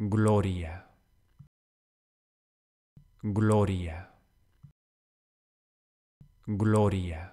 gloria, gloria, gloria.